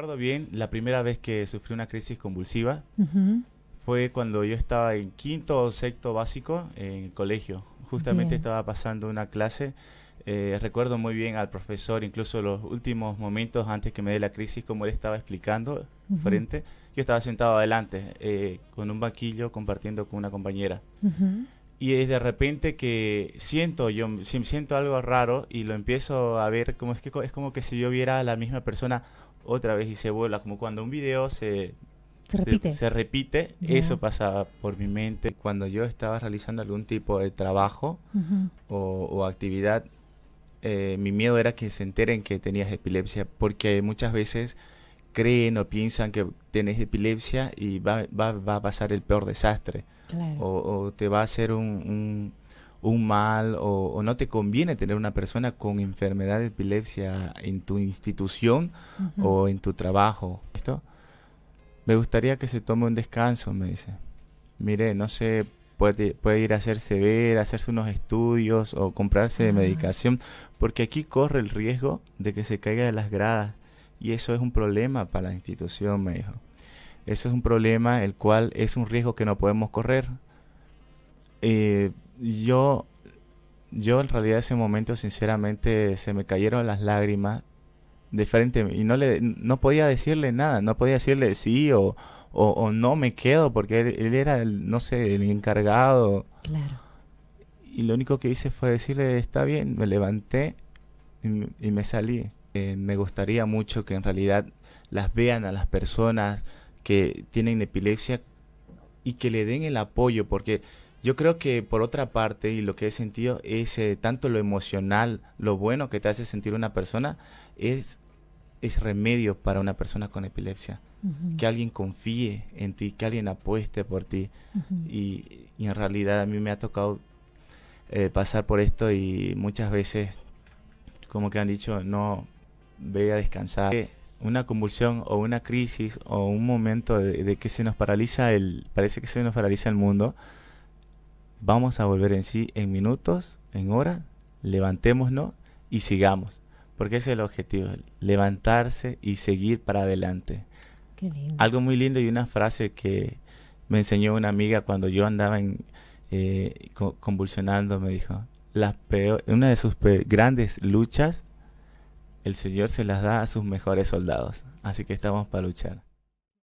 recuerdo bien, la primera vez que sufrí una crisis convulsiva fue cuando yo estaba en quinto o sexto básico en el colegio. Justamente estaba pasando una clase. Eh, recuerdo muy bien al profesor, incluso los últimos momentos antes que me dé la crisis, como él estaba explicando frente. Yo estaba sentado adelante, eh, con un banquillo, compartiendo con una compañera. Y es de repente que siento, yo siento algo raro y lo empiezo a ver, como es que es como que si yo viera a la misma persona otra vez y se vuela, como cuando un video se... Se repite. Eso pasaba por mi mente cuando yo estaba realizando algún tipo de trabajo o, actividad eh, mi miedo era que se enteren que tenías epilepsia, porque muchas veces creen o piensan que tenés epilepsia y va, va, va a pasar el peor desastre. O, te va a hacer un, un mal o, no te conviene tener una persona con enfermedad de epilepsia en tu institución o en tu trabajo. Me gustaría que se tome un descanso, me dice. Mire, no sé, puede, ir a hacerse ver, hacerse unos estudios o comprarse ah. medicación, porque aquí corre el riesgo de que se caiga de las gradas y eso es un problema para la institución, me dijo. Eso es un problema el cual es un riesgo que no podemos correr. Eh, yo, yo en realidad ese momento sinceramente se me cayeron las lágrimas de frente y no le no podía decirle nada, no podía decirle sí o, no me quedo porque él, era el, no sé, el encargado. Claro. Y lo único que hice fue decirle está bien, me levanté y, me salí. Eh, me gustaría mucho que en realidad las vean a las personas que tienen epilepsia y que le den el apoyo porque yo creo que por otra parte, y lo que he sentido es eh, tanto lo emocional, lo bueno que te hace sentir una persona, es, remedio para una persona con epilepsia. Que alguien confíe en ti, que alguien apueste por ti. y, en realidad a mí me ha tocado eh, pasar por esto y muchas veces, como que han dicho, no ve a descansar. Una convulsión o una crisis o un momento de, de que se nos paraliza el, parece que se nos paraliza el mundo Vamos a volver en sí en minutos, en horas. Levantémonos y sigamos. Porque ese es el objetivo, levantarse y seguir para adelante. Algo muy lindo y una frase que me enseñó una amiga cuando yo andaba eh, convulsionando, me dijo, las peor, una de sus grandes luchas, el Señor se las da a sus mejores soldados. Así que estamos para luchar.